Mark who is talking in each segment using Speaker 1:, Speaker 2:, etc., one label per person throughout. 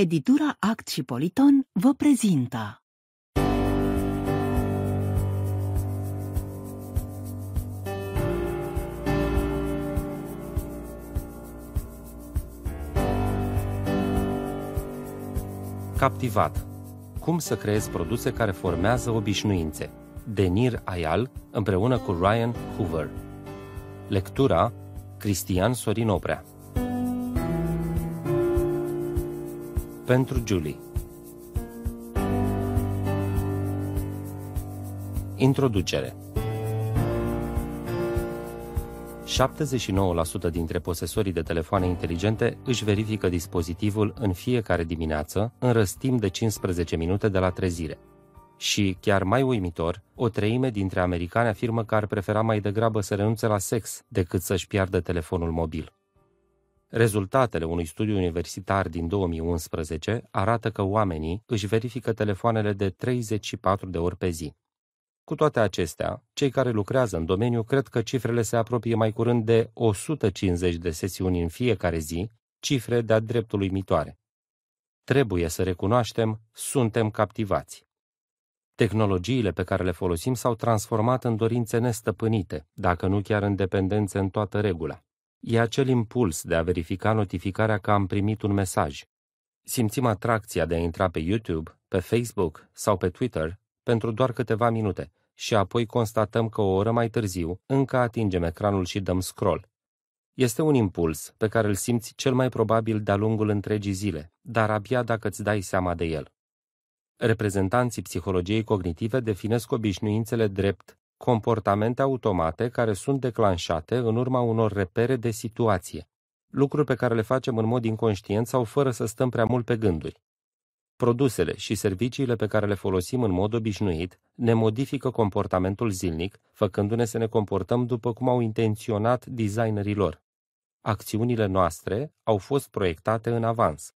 Speaker 1: Editura Act și Politon vă prezintă Captivat. Cum să creezi produse care formează obișnuințe. Denir Ayal împreună cu Ryan Hoover. Lectura Cristian Sorin Oprea. pentru Julie. Introducere 79% dintre posesorii de telefoane inteligente își verifică dispozitivul în fiecare dimineață, în răstim de 15 minute de la trezire. Și, chiar mai uimitor, o treime dintre americani afirmă că ar prefera mai degrabă să renunțe la sex decât să-și piardă telefonul mobil. Rezultatele unui studiu universitar din 2011 arată că oamenii își verifică telefoanele de 34 de ori pe zi. Cu toate acestea, cei care lucrează în domeniu cred că cifrele se apropie mai curând de 150 de sesiuni în fiecare zi, cifre de-a dreptul uimitoare. Trebuie să recunoaștem, suntem captivați. Tehnologiile pe care le folosim s-au transformat în dorințe nestăpânite, dacă nu chiar în dependențe în toată regula. E acel impuls de a verifica notificarea că am primit un mesaj. Simțim atracția de a intra pe YouTube, pe Facebook sau pe Twitter pentru doar câteva minute și apoi constatăm că o oră mai târziu încă atingem ecranul și dăm scroll. Este un impuls pe care îl simți cel mai probabil de-a lungul întregii zile, dar abia dacă îți dai seama de el. Reprezentanții psihologiei cognitive definesc obișnuințele drept comportamente automate care sunt declanșate în urma unor repere de situație, lucruri pe care le facem în mod inconștient sau fără să stăm prea mult pe gânduri. Produsele și serviciile pe care le folosim în mod obișnuit ne modifică comportamentul zilnic, făcându-ne să ne comportăm după cum au intenționat designerii lor. Acțiunile noastre au fost proiectate în avans.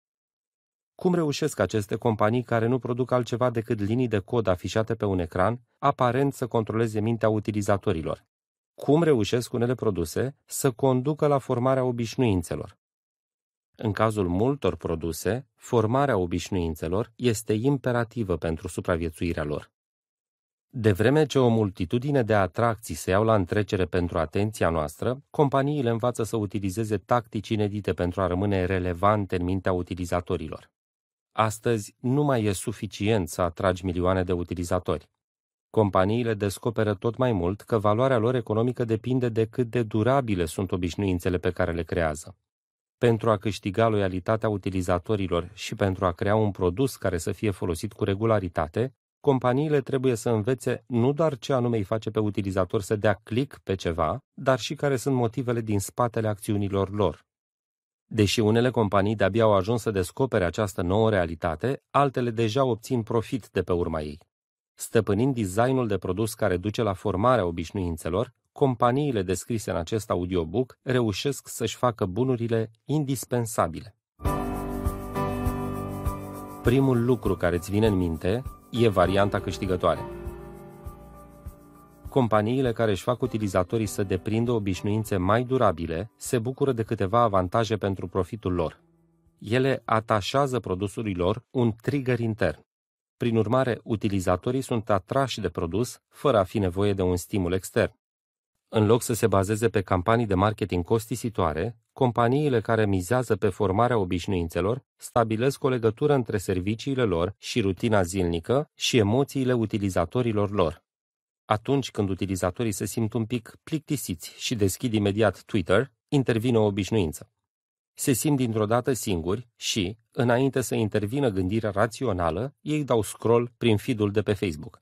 Speaker 1: Cum reușesc aceste companii care nu produc altceva decât linii de cod afișate pe un ecran, aparent să controleze mintea utilizatorilor? Cum reușesc unele produse să conducă la formarea obișnuințelor? În cazul multor produse, formarea obișnuințelor este imperativă pentru supraviețuirea lor. De vreme ce o multitudine de atracții se iau la întrecere pentru atenția noastră, companiile învață să utilizeze tactici inedite pentru a rămâne relevante în mintea utilizatorilor. Astăzi nu mai e suficient să atragi milioane de utilizatori. Companiile descoperă tot mai mult că valoarea lor economică depinde de cât de durabile sunt obișnuințele pe care le creează. Pentru a câștiga loialitatea utilizatorilor și pentru a crea un produs care să fie folosit cu regularitate, companiile trebuie să învețe nu doar ce anume îi face pe utilizator să dea click pe ceva, dar și care sunt motivele din spatele acțiunilor lor. Deși unele companii de-abia au ajuns să descopere această nouă realitate, altele deja obțin profit de pe urma ei. Stăpânind designul de produs care duce la formarea obișnuințelor, companiile descrise în acest audiobook reușesc să-și facă bunurile indispensabile. Primul lucru care îți vine în minte e varianta câștigătoare. Companiile care își fac utilizatorii să deprindă obișnuințe mai durabile se bucură de câteva avantaje pentru profitul lor. Ele atașează produsului lor un trigger intern. Prin urmare, utilizatorii sunt atrași de produs fără a fi nevoie de un stimul extern. În loc să se bazeze pe campanii de marketing costisitoare, companiile care mizează pe formarea obișnuințelor stabilesc o legătură între serviciile lor și rutina zilnică și emoțiile utilizatorilor lor. Atunci când utilizatorii se simt un pic plictisiți și deschid imediat Twitter, intervine o obișnuință. Se simt dintr-o dată singuri și, înainte să intervină gândirea rațională, ei dau scroll prin feed-ul de pe Facebook.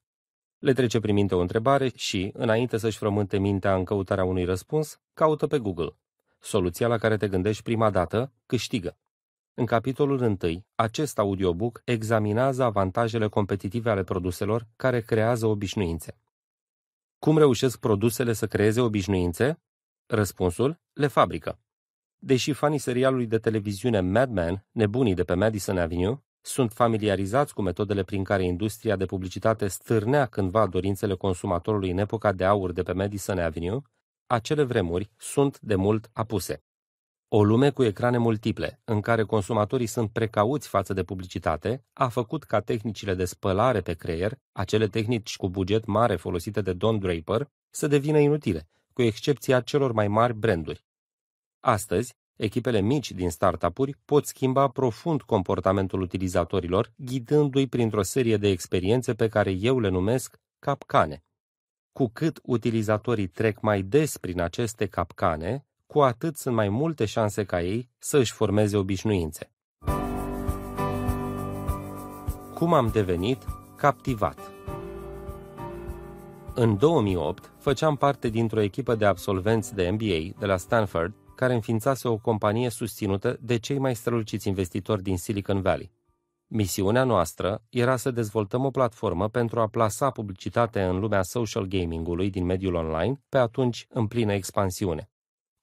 Speaker 1: Le trece prin minte o întrebare și, înainte să-și frământe mintea în căutarea unui răspuns, caută pe Google. Soluția la care te gândești prima dată câștigă. În capitolul 1, acest audiobook examinează avantajele competitive ale produselor care creează obișnuințe. Cum reușesc produsele să creeze obișnuințe? Răspunsul, le fabrică. Deși fanii serialului de televiziune Mad Men, nebunii de pe Madison Avenue, sunt familiarizați cu metodele prin care industria de publicitate stârnea cândva dorințele consumatorului în epoca de aur de pe Madison Avenue, acele vremuri sunt de mult apuse. O lume cu ecrane multiple, în care consumatorii sunt precauți față de publicitate, a făcut ca tehnicile de spălare pe creier, acele tehnici cu buget mare folosite de Don Draper, să devină inutile, cu excepția celor mai mari branduri. Astăzi, echipele mici din startup-uri pot schimba profund comportamentul utilizatorilor, ghidându-i printr-o serie de experiențe pe care eu le numesc capcane. Cu cât utilizatorii trec mai des prin aceste capcane, cu atât sunt mai multe șanse ca ei să își formeze obișnuințe. Cum am devenit captivat? În 2008 făceam parte dintr-o echipă de absolvenți de MBA de la Stanford care înființase o companie susținută de cei mai străluciți investitori din Silicon Valley. Misiunea noastră era să dezvoltăm o platformă pentru a plasa publicitate în lumea social gaming-ului din mediul online, pe atunci în plină expansiune.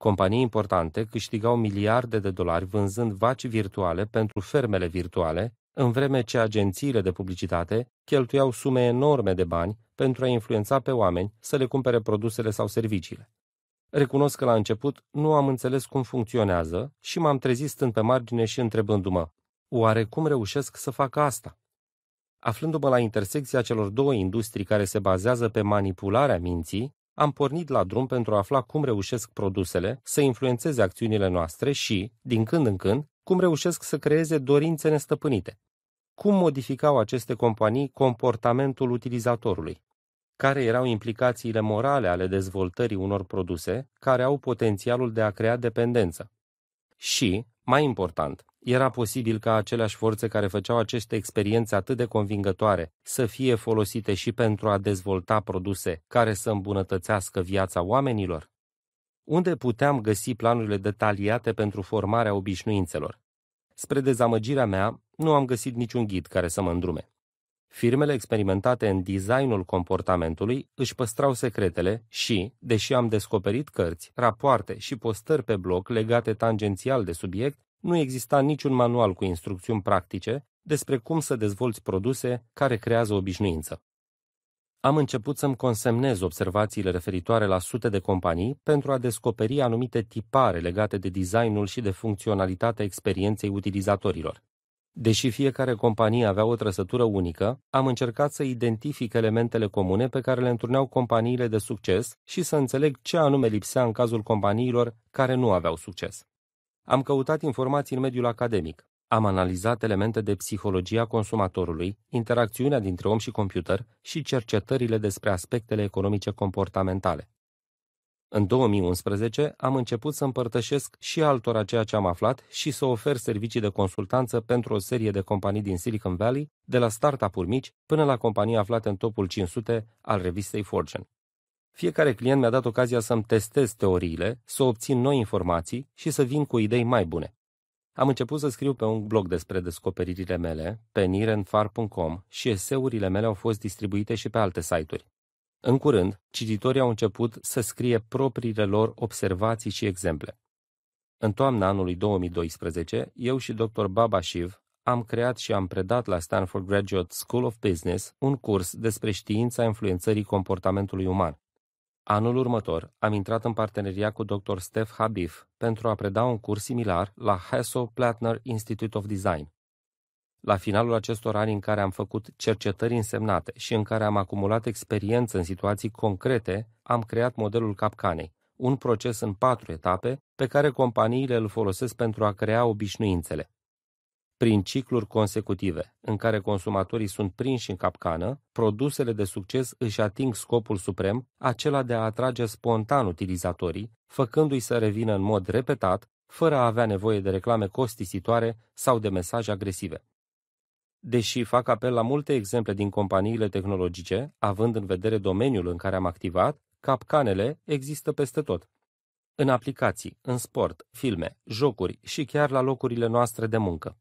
Speaker 1: Companii importante câștigau miliarde de dolari vânzând vaci virtuale pentru fermele virtuale, în vreme ce agențiile de publicitate cheltuiau sume enorme de bani pentru a influența pe oameni să le cumpere produsele sau serviciile. Recunosc că la început nu am înțeles cum funcționează și m-am trezit stând pe margine și întrebându-mă, oare cum reușesc să fac asta? Aflându-mă la intersecția celor două industrii care se bazează pe manipularea minții, am pornit la drum pentru a afla cum reușesc produsele să influențeze acțiunile noastre și, din când în când, cum reușesc să creeze dorințe nestăpânite. Cum modificau aceste companii comportamentul utilizatorului? Care erau implicațiile morale ale dezvoltării unor produse care au potențialul de a crea dependență? Și, mai important, era posibil ca aceleași forțe care făceau aceste experiențe atât de convingătoare să fie folosite și pentru a dezvolta produse care să îmbunătățească viața oamenilor? Unde puteam găsi planurile detaliate pentru formarea obișnuințelor? Spre dezamăgirea mea, nu am găsit niciun ghid care să mă îndrume. Firmele experimentate în designul comportamentului își păstrau secretele și, deși am descoperit cărți, rapoarte și postări pe blog legate tangențial de subiect, nu exista niciun manual cu instrucțiuni practice despre cum să dezvolți produse care creează obișnuință. Am început să-mi consemnez observațiile referitoare la sute de companii pentru a descoperi anumite tipare legate de designul și de funcționalitatea experienței utilizatorilor. Deși fiecare companie avea o trăsătură unică, am încercat să identific elementele comune pe care le întruneau companiile de succes și să înțeleg ce anume lipsea în cazul companiilor care nu aveau succes. Am căutat informații în mediul academic. Am analizat elemente de psihologia consumatorului, interacțiunea dintre om și computer și cercetările despre aspectele economice comportamentale. În 2011 am început să împărtășesc și altora ceea ce am aflat și să ofer servicii de consultanță pentru o serie de companii din Silicon Valley, de la startup-uri mici până la companii aflate în topul 500 al revistei Fortune. Fiecare client mi-a dat ocazia să-mi testez teoriile, să obțin noi informații și să vin cu idei mai bune. Am început să scriu pe un blog despre descoperirile mele, pe nirenfar.com și eseurile mele au fost distribuite și pe alte site-uri. În curând, cititorii au început să scrie propriile lor observații și exemple. În toamna anului 2012, eu și dr. Baba Shiv am creat și am predat la Stanford Graduate School of Business un curs despre știința influențării comportamentului uman. Anul următor am intrat în parteneria cu dr. Steph Habif pentru a preda un curs similar la Hasso Plattner Institute of Design. La finalul acestor ani în care am făcut cercetări însemnate și în care am acumulat experiență în situații concrete, am creat modelul capcanei, un proces în patru etape pe care companiile îl folosesc pentru a crea obișnuințele prin cicluri consecutive, în care consumatorii sunt prinși în capcană, produsele de succes își ating scopul suprem, acela de a atrage spontan utilizatorii, făcându-i să revină în mod repetat, fără a avea nevoie de reclame costisitoare sau de mesaje agresive. Deși fac apel la multe exemple din companiile tehnologice, având în vedere domeniul în care am activat, capcanele există peste tot. În aplicații, în sport, filme, jocuri și chiar la locurile noastre de muncă.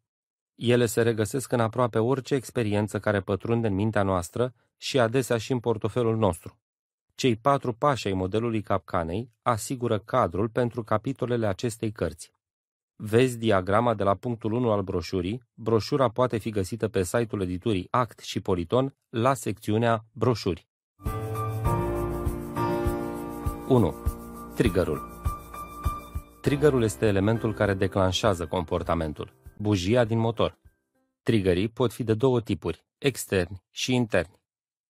Speaker 1: Ele se regăsesc în aproape orice experiență care pătrunde în mintea noastră și adesea și în portofelul nostru. Cei patru pași ai modelului capcanei asigură cadrul pentru capitolele acestei cărți. Vezi diagrama de la punctul 1 al broșurii, broșura poate fi găsită pe site-ul editurii Act și Politon la secțiunea Broșuri. 1. Triggerul Triggerul este elementul care declanșează comportamentul bujia din motor. Trigării pot fi de două tipuri, externi și interni.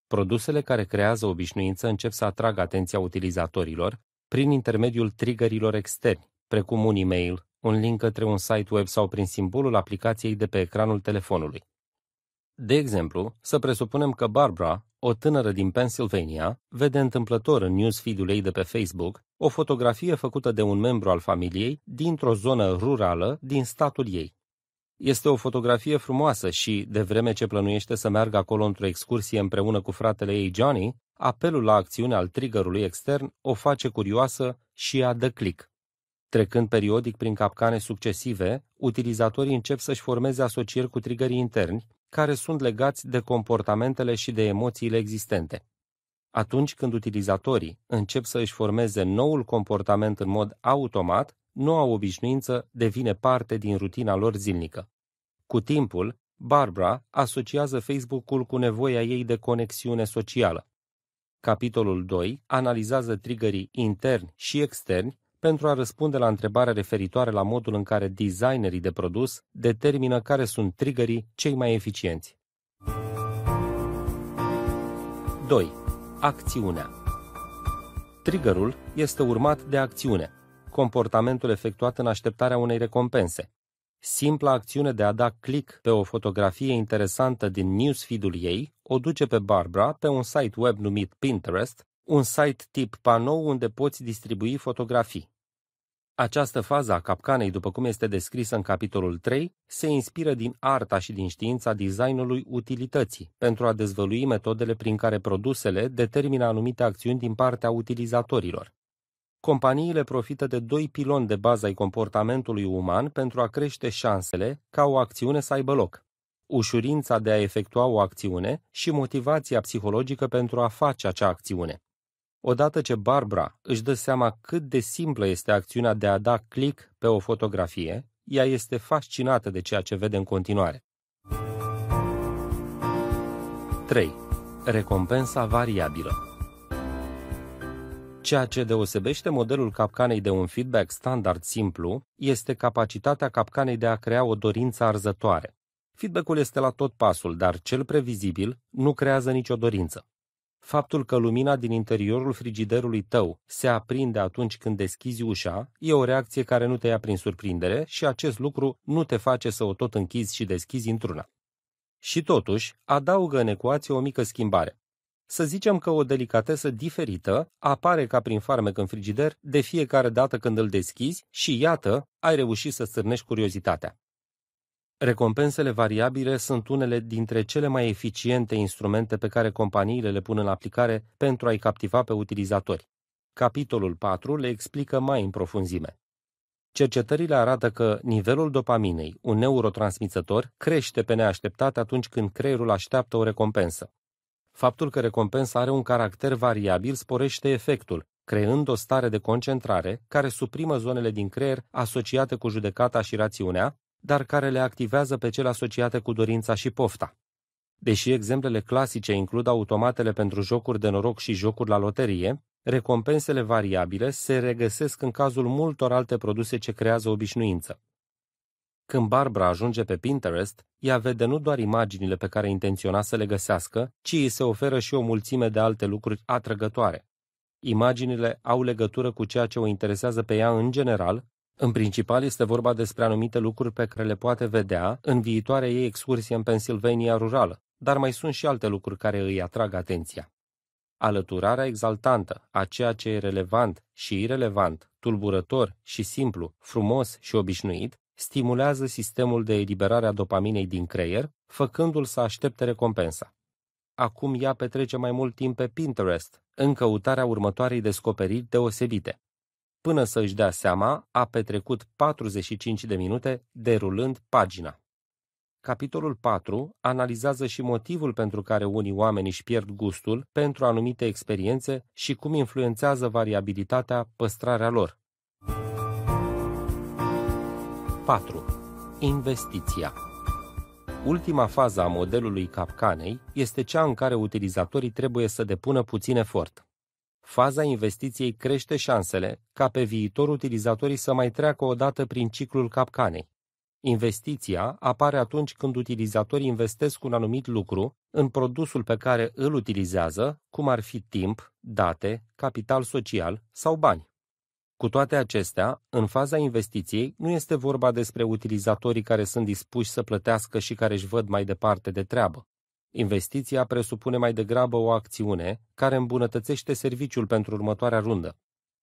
Speaker 1: Produsele care creează obișnuință încep să atragă atenția utilizatorilor prin intermediul trigărilor externi, precum un e-mail, un link către un site web sau prin simbolul aplicației de pe ecranul telefonului. De exemplu, să presupunem că Barbara, o tânără din Pennsylvania, vede întâmplător în newsfeed-ul ei de pe Facebook o fotografie făcută de un membru al familiei dintr-o zonă rurală din statul ei. Este o fotografie frumoasă și, de vreme ce plănuiește să meargă acolo într-o excursie împreună cu fratele ei Johnny, apelul la acțiune al triggerului extern o face curioasă și a dă click. Trecând periodic prin capcane succesive, utilizatorii încep să-și formeze asocieri cu trigării interni, care sunt legați de comportamentele și de emoțiile existente. Atunci când utilizatorii încep să își formeze noul comportament în mod automat, noua obișnuință devine parte din rutina lor zilnică. Cu timpul, Barbara asociază Facebook-ul cu nevoia ei de conexiune socială. Capitolul 2 analizează trigării interni și externi pentru a răspunde la întrebarea referitoare la modul în care designerii de produs determină care sunt trigării cei mai eficienți. 2. Acțiunea Triggerul este urmat de acțiune – comportamentul efectuat în așteptarea unei recompense. Simpla acțiune de a da click pe o fotografie interesantă din newsfeed-ul ei o duce pe Barbara pe un site web numit Pinterest, un site tip panou unde poți distribui fotografii. Această fază a capcanei, după cum este descrisă în capitolul 3, se inspiră din arta și din știința designului utilității, pentru a dezvălui metodele prin care produsele determină anumite acțiuni din partea utilizatorilor companiile profită de doi piloni de bază ai comportamentului uman pentru a crește șansele ca o acțiune să aibă loc. Ușurința de a efectua o acțiune și motivația psihologică pentru a face acea acțiune. Odată ce Barbara își dă seama cât de simplă este acțiunea de a da click pe o fotografie, ea este fascinată de ceea ce vede în continuare. 3. Recompensa variabilă Ceea ce deosebește modelul capcanei de un feedback standard simplu este capacitatea capcanei de a crea o dorință arzătoare. Feedback-ul este la tot pasul, dar cel previzibil nu creează nicio dorință. Faptul că lumina din interiorul frigiderului tău se aprinde atunci când deschizi ușa e o reacție care nu te ia prin surprindere și acest lucru nu te face să o tot închizi și deschizi într-una. Și totuși, adaugă în ecuație o mică schimbare. Să zicem că o delicatesă diferită apare ca prin farmec în frigider de fiecare dată când îl deschizi și iată, ai reușit să stârnești curiozitatea. Recompensele variabile sunt unele dintre cele mai eficiente instrumente pe care companiile le pun în aplicare pentru a-i captiva pe utilizatori. Capitolul 4 le explică mai în profunzime. Cercetările arată că nivelul dopaminei, un neurotransmițător, crește pe neașteptat atunci când creierul așteaptă o recompensă. Faptul că recompensa are un caracter variabil sporește efectul, creând o stare de concentrare care suprimă zonele din creier asociate cu judecata și rațiunea, dar care le activează pe cele asociate cu dorința și pofta. Deși exemplele clasice includ automatele pentru jocuri de noroc și jocuri la loterie, recompensele variabile se regăsesc în cazul multor alte produse ce creează obișnuință. Când Barbara ajunge pe Pinterest, ea vede nu doar imaginile pe care intenționa să le găsească, ci îi se oferă și o mulțime de alte lucruri atrăgătoare. Imaginile au legătură cu ceea ce o interesează pe ea în general, în principal este vorba despre anumite lucruri pe care le poate vedea în viitoarea ei excursie în Pennsylvania rurală, dar mai sunt și alte lucruri care îi atrag atenția. Alăturarea exaltantă a ceea ce e relevant și irelevant, tulburător și simplu, frumos și obișnuit, stimulează sistemul de eliberare a dopaminei din creier, făcându-l să aștepte recompensa. Acum ea petrece mai mult timp pe Pinterest, în căutarea următoarei descoperiri deosebite. Până să își dea seama, a petrecut 45 de minute derulând pagina. Capitolul 4 analizează și motivul pentru care unii oameni își pierd gustul pentru anumite experiențe și cum influențează variabilitatea păstrarea lor. 4. Investiția Ultima fază a modelului capcanei este cea în care utilizatorii trebuie să depună puțin efort. Faza investiției crește șansele ca pe viitor utilizatorii să mai treacă o dată prin ciclul capcanei. Investiția apare atunci când utilizatorii investesc un anumit lucru în produsul pe care îl utilizează, cum ar fi timp, date, capital social sau bani. Cu toate acestea, în faza investiției nu este vorba despre utilizatorii care sunt dispuși să plătească și care își văd mai departe de treabă. Investiția presupune mai degrabă o acțiune care îmbunătățește serviciul pentru următoarea rundă.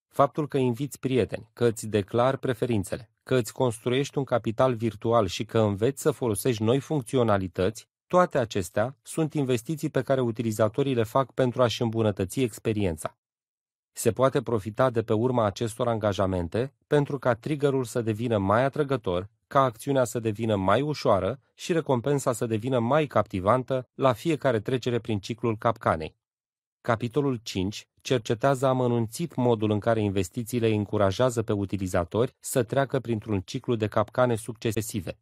Speaker 1: Faptul că inviți prieteni, că îți declar preferințele, că îți construiești un capital virtual și că înveți să folosești noi funcționalități, toate acestea sunt investiții pe care utilizatorii le fac pentru a-și îmbunătăți experiența. Se poate profita de pe urma acestor angajamente pentru ca triggerul să devină mai atrăgător, ca acțiunea să devină mai ușoară și recompensa să devină mai captivantă la fiecare trecere prin ciclul capcanei. Capitolul 5 cercetează amănunțit modul în care investițiile încurajează pe utilizatori să treacă printr-un ciclu de capcane succesive.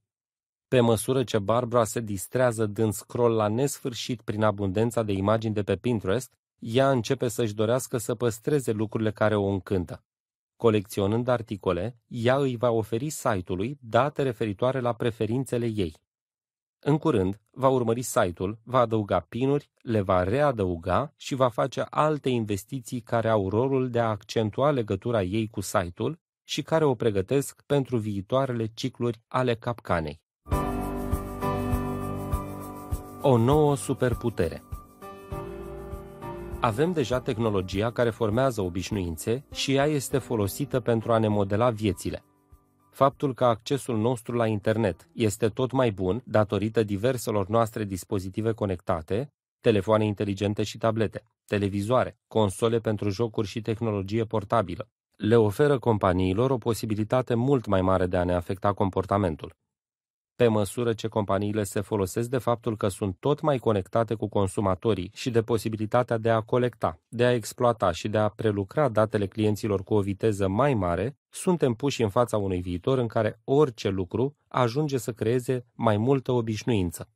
Speaker 1: Pe măsură ce Barbara se distrează dând scroll la nesfârșit prin abundența de imagini de pe Pinterest, ea începe să-și dorească să păstreze lucrurile care o încântă. Colecționând articole, ea îi va oferi site-ului date referitoare la preferințele ei. În curând, va urmări site-ul, va adăuga pinuri, le va readăuga și va face alte investiții care au rolul de a accentua legătura ei cu site-ul și care o pregătesc pentru viitoarele cicluri ale capcanei. O nouă superputere – avem deja tehnologia care formează obișnuințe și ea este folosită pentru a ne modela viețile. Faptul că accesul nostru la internet este tot mai bun datorită diverselor noastre dispozitive conectate, telefoane inteligente și tablete, televizoare, console pentru jocuri și tehnologie portabilă, le oferă companiilor o posibilitate mult mai mare de a ne afecta comportamentul pe măsură ce companiile se folosesc de faptul că sunt tot mai conectate cu consumatorii și de posibilitatea de a colecta, de a exploata și de a prelucra datele clienților cu o viteză mai mare, suntem puși în fața unui viitor în care orice lucru ajunge să creeze mai multă obișnuință.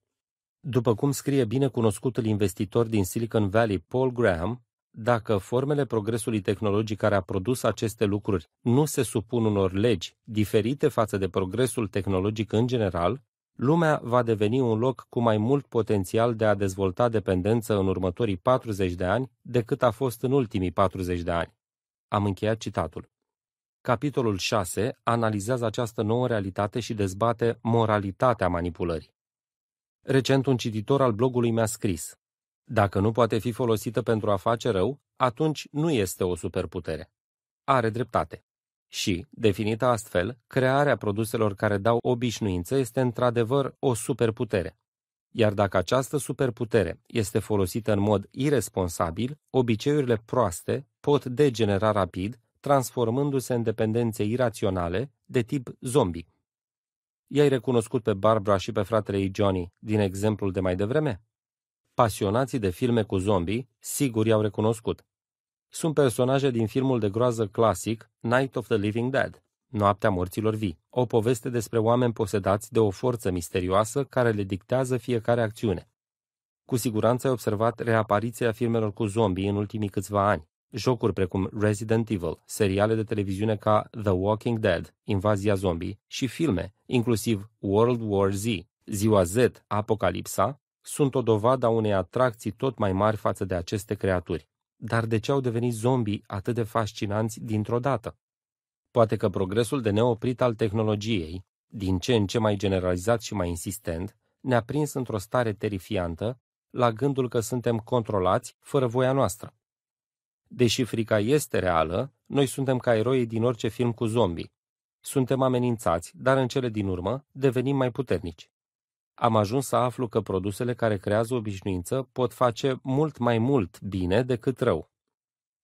Speaker 1: După cum scrie binecunoscutul investitor din Silicon Valley Paul Graham, dacă formele progresului tehnologic care a produs aceste lucruri nu se supun unor legi diferite față de progresul tehnologic în general, lumea va deveni un loc cu mai mult potențial de a dezvolta dependență în următorii 40 de ani decât a fost în ultimii 40 de ani. Am încheiat citatul. Capitolul 6 analizează această nouă realitate și dezbate moralitatea manipulării. Recent un cititor al blogului mi-a scris dacă nu poate fi folosită pentru a face rău, atunci nu este o superputere. Are dreptate. Și, definită astfel, crearea produselor care dau obișnuință este într-adevăr o superputere. Iar dacă această superputere este folosită în mod irresponsabil, obiceiurile proaste pot degenera rapid, transformându-se în dependențe iraționale de tip zombie. I-ai recunoscut pe Barbara și pe fratele ei Johnny din exemplul de mai devreme? pasionații de filme cu zombii sigur i-au recunoscut. Sunt personaje din filmul de groază clasic Night of the Living Dead, Noaptea morților vii, o poveste despre oameni posedați de o forță misterioasă care le dictează fiecare acțiune. Cu siguranță ai observat reapariția filmelor cu zombii în ultimii câțiva ani. Jocuri precum Resident Evil, seriale de televiziune ca The Walking Dead, Invazia Zombie și filme, inclusiv World War Z, Ziua Z, Apocalipsa, sunt o dovadă a unei atracții tot mai mari față de aceste creaturi. Dar de ce au devenit zombii atât de fascinanți dintr-o dată? Poate că progresul de neoprit al tehnologiei, din ce în ce mai generalizat și mai insistent, ne-a prins într-o stare terifiantă la gândul că suntem controlați fără voia noastră. Deși frica este reală, noi suntem ca eroi din orice film cu zombi. Suntem amenințați, dar în cele din urmă devenim mai puternici am ajuns să aflu că produsele care creează obișnuință pot face mult mai mult bine decât rău.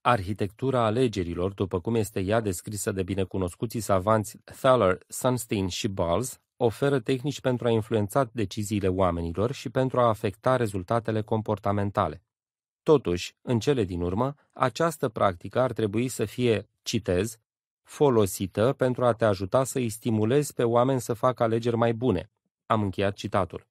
Speaker 1: Arhitectura alegerilor, după cum este ea descrisă de binecunoscuții savanți Thaler, Sunstein și Balls, oferă tehnici pentru a influența deciziile oamenilor și pentru a afecta rezultatele comportamentale. Totuși, în cele din urmă, această practică ar trebui să fie, citez, folosită pentru a te ajuta să îi stimulezi pe oameni să facă alegeri mai bune, am încheiat citatul.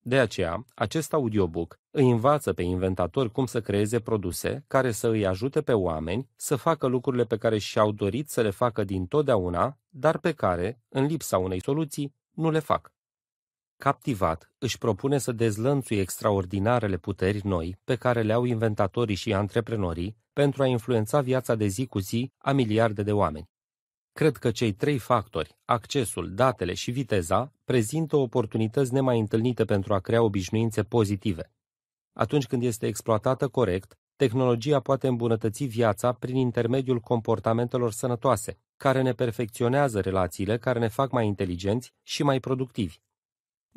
Speaker 1: De aceea, acest audiobook îi învață pe inventatori cum să creeze produse care să îi ajute pe oameni să facă lucrurile pe care și-au dorit să le facă din totdeauna, dar pe care, în lipsa unei soluții, nu le fac. Captivat, își propune să dezlănțuie extraordinarele puteri noi pe care le au inventatorii și antreprenorii pentru a influența viața de zi cu zi a miliarde de oameni. Cred că cei trei factori, accesul, datele și viteza, prezintă oportunități nemai întâlnite pentru a crea obișnuințe pozitive. Atunci când este exploatată corect, tehnologia poate îmbunătăți viața prin intermediul comportamentelor sănătoase, care ne perfecționează relațiile, care ne fac mai inteligenți și mai productivi.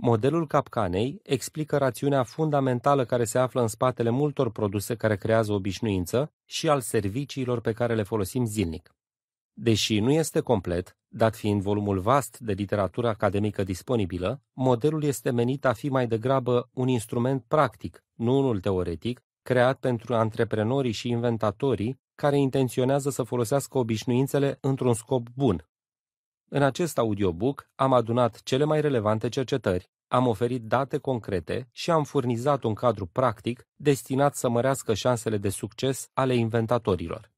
Speaker 1: Modelul capcanei explică rațiunea fundamentală care se află în spatele multor produse care creează obișnuință și al serviciilor pe care le folosim zilnic. Deși nu este complet, dat fiind volumul vast de literatură academică disponibilă, modelul este menit a fi mai degrabă un instrument practic, nu unul teoretic, creat pentru antreprenorii și inventatorii care intenționează să folosească obișnuințele într-un scop bun. În acest audiobook am adunat cele mai relevante cercetări, am oferit date concrete și am furnizat un cadru practic destinat să mărească șansele de succes ale inventatorilor.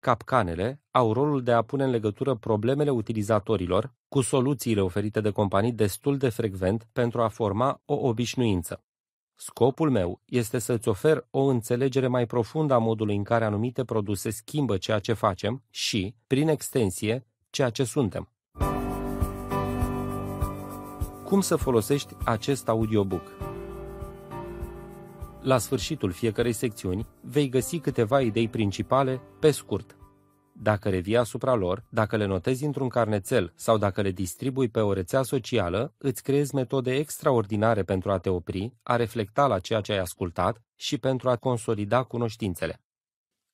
Speaker 1: Capcanele au rolul de a pune în legătură problemele utilizatorilor cu soluțiile oferite de companii destul de frecvent pentru a forma o obișnuință. Scopul meu este să-ți ofer o înțelegere mai profundă a modului în care anumite produse schimbă ceea ce facem și, prin extensie, ceea ce suntem. Cum să folosești acest audiobook? La sfârșitul fiecarei secțiuni vei găsi câteva idei principale, pe scurt. Dacă revii asupra lor, dacă le notezi într-un carnețel sau dacă le distribui pe o rețea socială, îți creezi metode extraordinare pentru a te opri, a reflecta la ceea ce ai ascultat și pentru a consolida cunoștințele.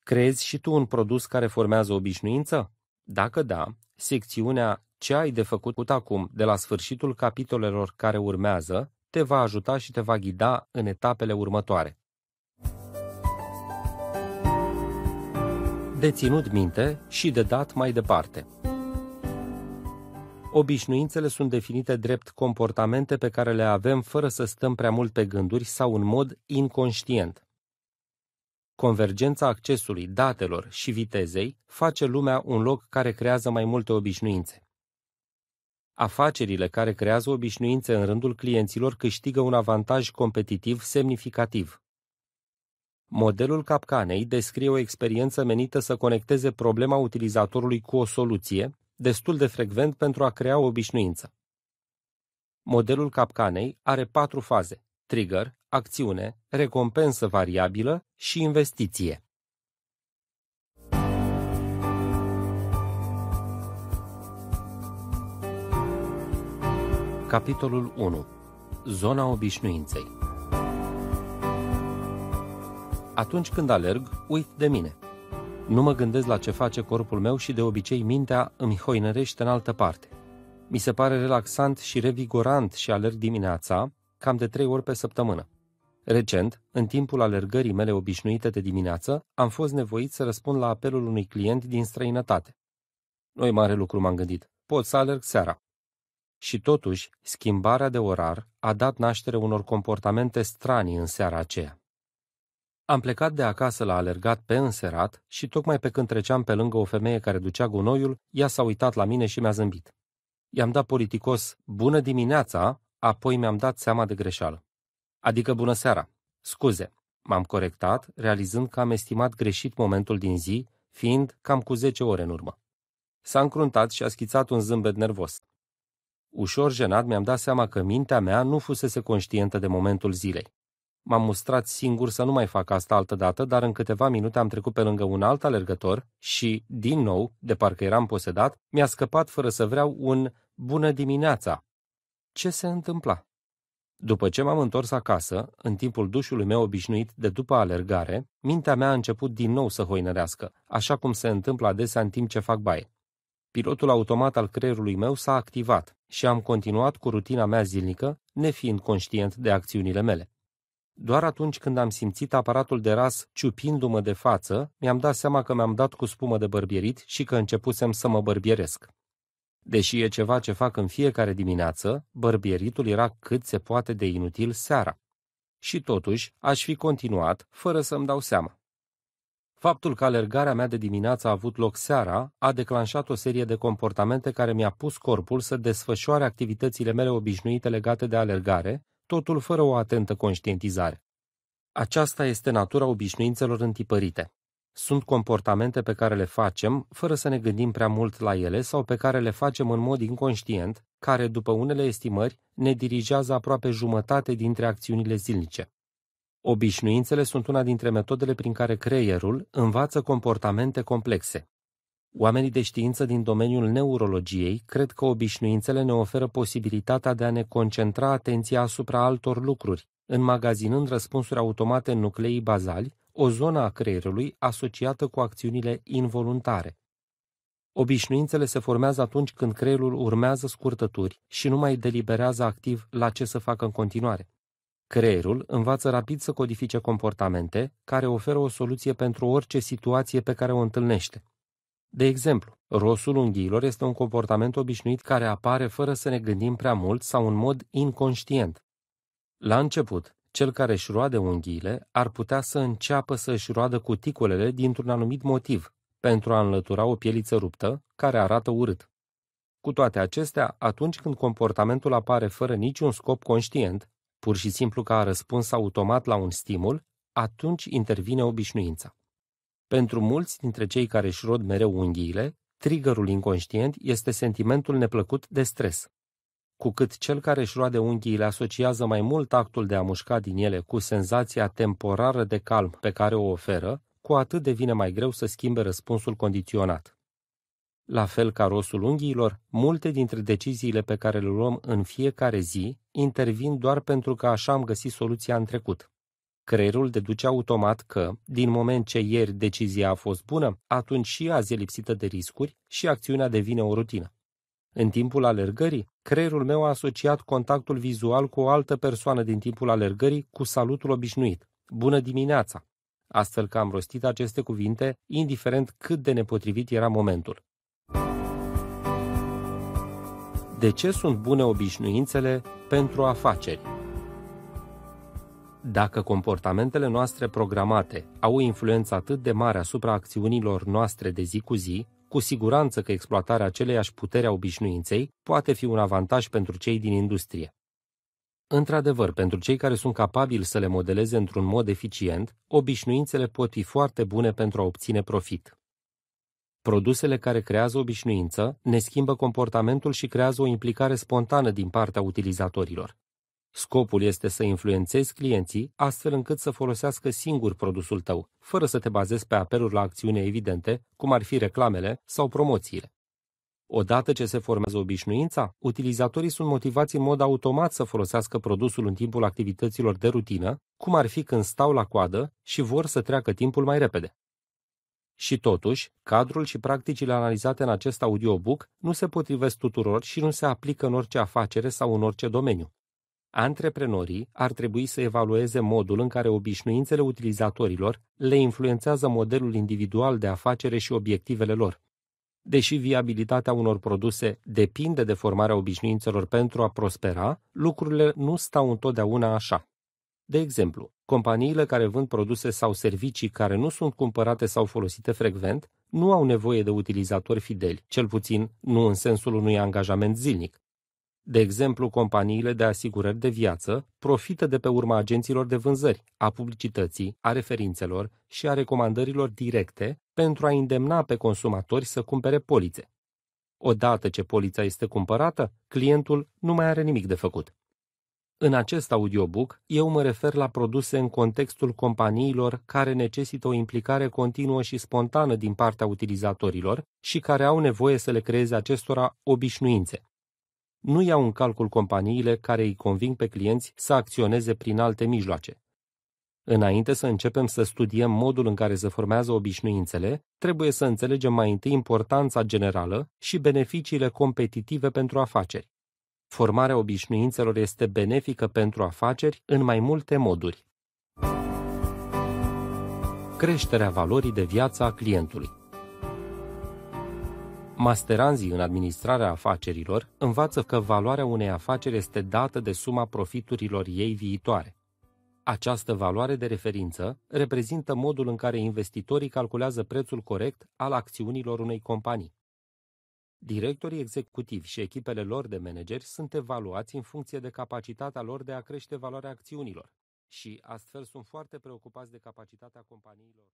Speaker 1: Crezi și tu un produs care formează obișnuință? Dacă da, secțiunea Ce ai de făcut acum de la sfârșitul capitolelor care urmează te va ajuta și te va ghida în etapele următoare. De ținut minte și de dat mai departe. Obișnuințele sunt definite drept comportamente pe care le avem fără să stăm prea mult pe gânduri sau în mod inconștient. Convergența accesului, datelor și vitezei face lumea un loc care creează mai multe obișnuințe. Afacerile care creează obișnuințe în rândul clienților câștigă un avantaj competitiv semnificativ. Modelul capcanei descrie o experiență menită să conecteze problema utilizatorului cu o soluție, destul de frecvent pentru a crea o obișnuință. Modelul capcanei are patru faze: trigger, acțiune, recompensă variabilă și investiție. Capitolul 1. Zona obișnuinței Atunci când alerg, uit de mine. Nu mă gândesc la ce face corpul meu și de obicei mintea îmi hoinărește în altă parte. Mi se pare relaxant și revigorant și alerg dimineața, cam de trei ori pe săptămână. Recent, în timpul alergării mele obișnuite de dimineață, am fost nevoit să răspund la apelul unui client din străinătate. Noi mare lucru m-am gândit. Pot să alerg seara. Și totuși, schimbarea de orar a dat naștere unor comportamente strani în seara aceea. Am plecat de acasă la alergat pe înserat și tocmai pe când treceam pe lângă o femeie care ducea gunoiul, ea s-a uitat la mine și mi-a zâmbit. I-am dat politicos, bună dimineața, apoi mi-am dat seama de greșeală. Adică bună seara. Scuze, m-am corectat, realizând că am estimat greșit momentul din zi, fiind cam cu 10 ore în urmă. S-a încruntat și a schițat un zâmbet nervos. Ușor jenat mi-am dat seama că mintea mea nu fusese conștientă de momentul zilei. M-am mustrat singur să nu mai fac asta altă dată, dar în câteva minute am trecut pe lângă un alt alergător și, din nou, de parcă eram posedat, mi-a scăpat fără să vreau un bună dimineața. Ce se întâmpla? După ce m-am întors acasă, în timpul dușului meu obișnuit de după alergare, mintea mea a început din nou să hoinărească, așa cum se întâmplă adesea în timp ce fac baie. Pilotul automat al creierului meu s-a activat și am continuat cu rutina mea zilnică, nefiind conștient de acțiunile mele. Doar atunci când am simțit aparatul de ras ciupindu-mă de față, mi-am dat seama că mi-am dat cu spumă de bărbierit și că începusem să mă bărbieresc. Deși e ceva ce fac în fiecare dimineață, bărbieritul era cât se poate de inutil seara. Și totuși, aș fi continuat fără să-mi dau seama. Faptul că alergarea mea de dimineață a avut loc seara a declanșat o serie de comportamente care mi-a pus corpul să desfășoare activitățile mele obișnuite legate de alergare, totul fără o atentă conștientizare. Aceasta este natura obișnuințelor întipărite. Sunt comportamente pe care le facem fără să ne gândim prea mult la ele sau pe care le facem în mod inconștient, care, după unele estimări, ne dirigează aproape jumătate dintre acțiunile zilnice. Obișnuințele sunt una dintre metodele prin care creierul învață comportamente complexe. Oamenii de știință din domeniul neurologiei cred că obișnuințele ne oferă posibilitatea de a ne concentra atenția asupra altor lucruri, înmagazinând răspunsuri automate în nucleii bazali, o zonă a creierului asociată cu acțiunile involuntare. Obișnuințele se formează atunci când creierul urmează scurtături și nu mai deliberează activ la ce să facă în continuare. Creierul învață rapid să codifice comportamente care oferă o soluție pentru orice situație pe care o întâlnește. De exemplu, rosul unghiilor este un comportament obișnuit care apare fără să ne gândim prea mult sau în mod inconștient. La început, cel care își roade unghiile ar putea să înceapă să își roadă cuticulele dintr-un anumit motiv, pentru a înlătura o pieliță ruptă care arată urât. Cu toate acestea, atunci când comportamentul apare fără niciun scop conștient, pur și simplu ca răspuns automat la un stimul, atunci intervine obișnuința. Pentru mulți dintre cei care își rod mereu unghiile, triggerul inconștient este sentimentul neplăcut de stres. Cu cât cel care își roade unghiile asociază mai mult actul de a mușca din ele cu senzația temporară de calm pe care o oferă, cu atât devine mai greu să schimbe răspunsul condiționat. La fel ca rosul unghiilor, multe dintre deciziile pe care le luăm în fiecare zi intervin doar pentru că așa am găsit soluția în trecut. Creierul deduce automat că, din moment ce ieri decizia a fost bună, atunci și azi e lipsită de riscuri și acțiunea devine o rutină. În timpul alergării, creierul meu a asociat contactul vizual cu o altă persoană din timpul alergării cu salutul obișnuit. Bună dimineața! Astfel că am rostit aceste cuvinte, indiferent cât de nepotrivit era momentul. De ce sunt bune obișnuințele pentru afaceri? Dacă comportamentele noastre programate au o influență atât de mare asupra acțiunilor noastre de zi cu zi, cu siguranță că exploatarea aceleiași putere a obișnuinței poate fi un avantaj pentru cei din industrie. Într-adevăr, pentru cei care sunt capabili să le modeleze într-un mod eficient, obișnuințele pot fi foarte bune pentru a obține profit. Produsele care creează obișnuință ne schimbă comportamentul și creează o implicare spontană din partea utilizatorilor. Scopul este să influențezi clienții astfel încât să folosească singur produsul tău, fără să te bazezi pe apeluri la acțiune evidente, cum ar fi reclamele sau promoțiile. Odată ce se formează obișnuința, utilizatorii sunt motivați în mod automat să folosească produsul în timpul activităților de rutină, cum ar fi când stau la coadă și vor să treacă timpul mai repede. Și totuși, cadrul și practicile analizate în acest audiobook nu se potrivesc tuturor și nu se aplică în orice afacere sau în orice domeniu. Antreprenorii ar trebui să evalueze modul în care obișnuințele utilizatorilor le influențează modelul individual de afacere și obiectivele lor. Deși viabilitatea unor produse depinde de formarea obișnuințelor pentru a prospera, lucrurile nu stau întotdeauna așa. De exemplu, companiile care vând produse sau servicii care nu sunt cumpărate sau folosite frecvent nu au nevoie de utilizatori fideli, cel puțin nu în sensul unui angajament zilnic. De exemplu, companiile de asigurări de viață profită de pe urma agenților de vânzări, a publicității, a referințelor și a recomandărilor directe pentru a îndemna pe consumatori să cumpere polițe. Odată ce polița este cumpărată, clientul nu mai are nimic de făcut. În acest audiobook, eu mă refer la produse în contextul companiilor care necesită o implicare continuă și spontană din partea utilizatorilor și care au nevoie să le creeze acestora obișnuințe. Nu iau în calcul companiile care îi conving pe clienți să acționeze prin alte mijloace. Înainte să începem să studiem modul în care se formează obișnuințele, trebuie să înțelegem mai întâi importanța generală și beneficiile competitive pentru afaceri. Formarea obișnuințelor este benefică pentru afaceri în mai multe moduri. Creșterea valorii de viață a clientului Masteranzii în administrarea afacerilor învață că valoarea unei afaceri este dată de suma profiturilor ei viitoare. Această valoare de referință reprezintă modul în care investitorii calculează prețul corect al acțiunilor unei companii. Directorii executivi și echipele lor de manageri sunt evaluați în funcție de capacitatea lor de a crește valoarea acțiunilor și astfel sunt foarte preocupați de capacitatea companiilor.